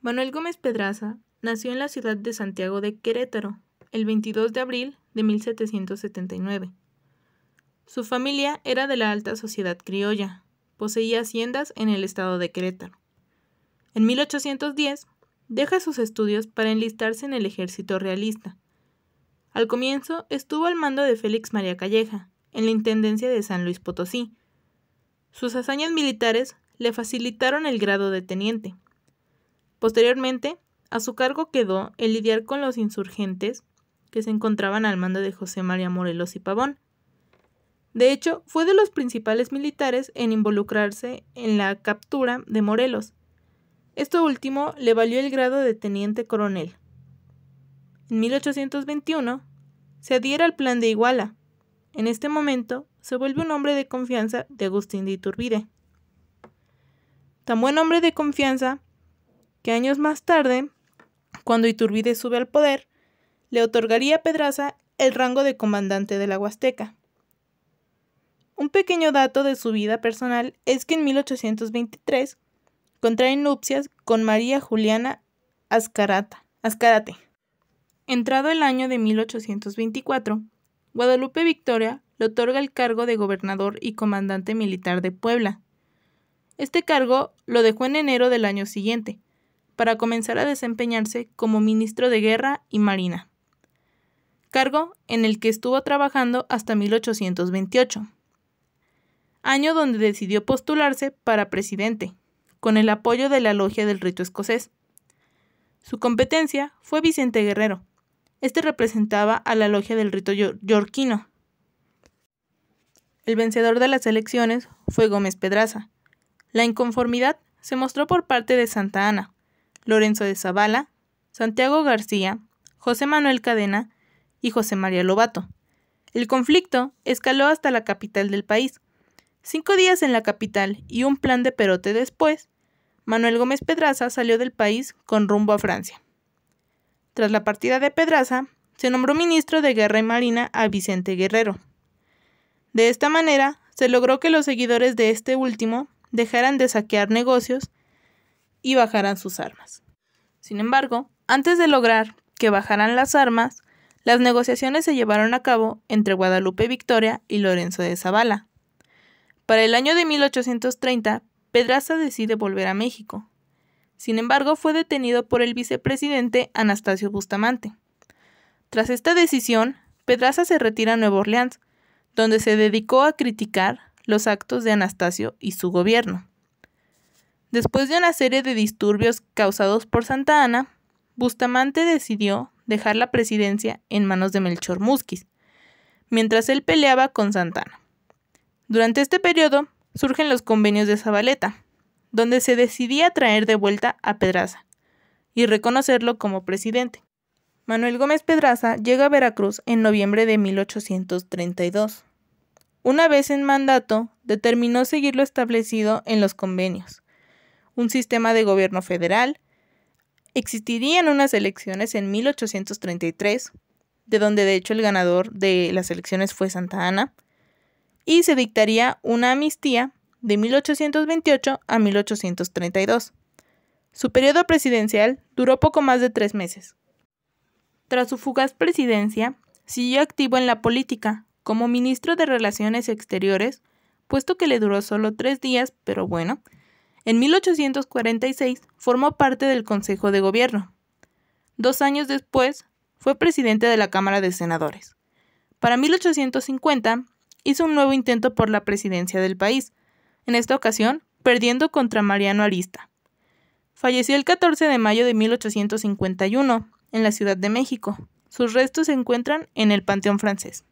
Manuel Gómez Pedraza nació en la ciudad de Santiago de Querétaro el 22 de abril de 1779. Su familia era de la alta sociedad criolla, poseía haciendas en el estado de Querétaro. En 1810 deja sus estudios para enlistarse en el ejército realista. Al comienzo estuvo al mando de Félix María Calleja, en la Intendencia de San Luis Potosí. Sus hazañas militares le facilitaron el grado de teniente, Posteriormente, a su cargo quedó el lidiar con los insurgentes que se encontraban al mando de José María Morelos y Pavón. De hecho, fue de los principales militares en involucrarse en la captura de Morelos. Esto último le valió el grado de teniente coronel. En 1821, se adhiera al plan de Iguala. En este momento, se vuelve un hombre de confianza de Agustín de Iturbide. Tan buen hombre de confianza años más tarde, cuando Iturbide sube al poder, le otorgaría a Pedraza el rango de comandante de la Huasteca. Un pequeño dato de su vida personal es que en 1823 contrae nupcias con María Juliana Azcarate. Entrado el año de 1824, Guadalupe Victoria le otorga el cargo de gobernador y comandante militar de Puebla. Este cargo lo dejó en enero del año siguiente, para comenzar a desempeñarse como ministro de Guerra y Marina, cargo en el que estuvo trabajando hasta 1828, año donde decidió postularse para presidente, con el apoyo de la Logia del Rito Escocés. Su competencia fue Vicente Guerrero. Este representaba a la Logia del Rito Yorquino. El vencedor de las elecciones fue Gómez Pedraza. La inconformidad se mostró por parte de Santa Ana, Lorenzo de Zavala, Santiago García, José Manuel Cadena y José María Lobato. El conflicto escaló hasta la capital del país. Cinco días en la capital y un plan de perote después, Manuel Gómez Pedraza salió del país con rumbo a Francia. Tras la partida de Pedraza, se nombró ministro de Guerra y Marina a Vicente Guerrero. De esta manera, se logró que los seguidores de este último dejaran de saquear negocios y bajaran sus armas. Sin embargo, antes de lograr que bajaran las armas, las negociaciones se llevaron a cabo entre Guadalupe Victoria y Lorenzo de Zavala. Para el año de 1830, Pedraza decide volver a México. Sin embargo, fue detenido por el vicepresidente Anastasio Bustamante. Tras esta decisión, Pedraza se retira a Nueva Orleans, donde se dedicó a criticar los actos de Anastasio y su gobierno. Después de una serie de disturbios causados por Santa Ana, Bustamante decidió dejar la presidencia en manos de Melchor Musquis, mientras él peleaba con Santa Ana. Durante este periodo surgen los convenios de Zabaleta, donde se decidía traer de vuelta a Pedraza y reconocerlo como presidente. Manuel Gómez Pedraza llega a Veracruz en noviembre de 1832. Una vez en mandato, determinó seguir lo establecido en los convenios, un sistema de gobierno federal. Existirían unas elecciones en 1833, de donde de hecho el ganador de las elecciones fue Santa Ana, y se dictaría una amnistía de 1828 a 1832. Su periodo presidencial duró poco más de tres meses. Tras su fugaz presidencia, siguió activo en la política, como ministro de Relaciones Exteriores, puesto que le duró solo tres días, pero bueno, en 1846 formó parte del Consejo de Gobierno. Dos años después, fue presidente de la Cámara de Senadores. Para 1850, hizo un nuevo intento por la presidencia del país, en esta ocasión perdiendo contra Mariano Arista. Falleció el 14 de mayo de 1851 en la Ciudad de México. Sus restos se encuentran en el Panteón francés.